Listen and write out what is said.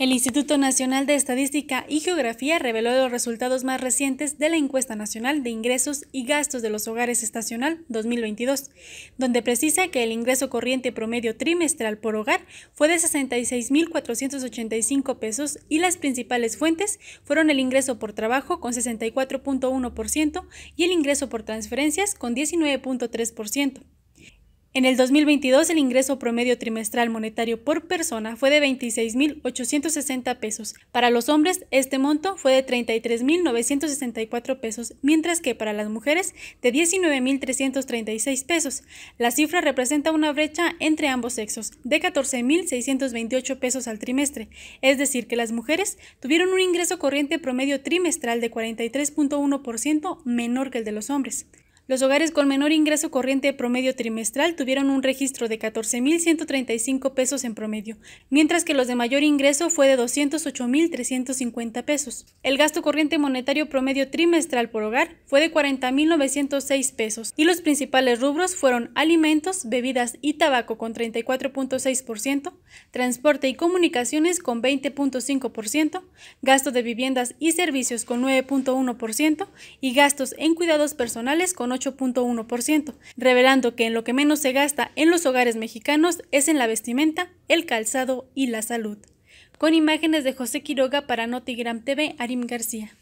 El Instituto Nacional de Estadística y Geografía reveló los resultados más recientes de la Encuesta Nacional de Ingresos y Gastos de los Hogares Estacional 2022, donde precisa que el ingreso corriente promedio trimestral por hogar fue de 66.485 pesos y las principales fuentes fueron el ingreso por trabajo con 64.1% y el ingreso por transferencias con 19.3%. En el 2022, el ingreso promedio trimestral monetario por persona fue de 26.860 pesos. Para los hombres, este monto fue de 33.964 pesos, mientras que para las mujeres, de 19.336 pesos. La cifra representa una brecha entre ambos sexos, de 14.628 pesos al trimestre. Es decir, que las mujeres tuvieron un ingreso corriente promedio trimestral de 43.1% menor que el de los hombres. Los hogares con menor ingreso corriente promedio trimestral tuvieron un registro de 14.135 pesos en promedio, mientras que los de mayor ingreso fue de 208.350 pesos. El gasto corriente monetario promedio trimestral por hogar fue de 40.906 pesos y los principales rubros fueron alimentos, bebidas y tabaco con 34.6%, transporte y comunicaciones con 20.5%, gasto de viviendas y servicios con 9.1% y gastos en cuidados personales con 8 8.1%, revelando que en lo que menos se gasta en los hogares mexicanos es en la vestimenta, el calzado y la salud. Con imágenes de José Quiroga para Notigram TV, Arim García.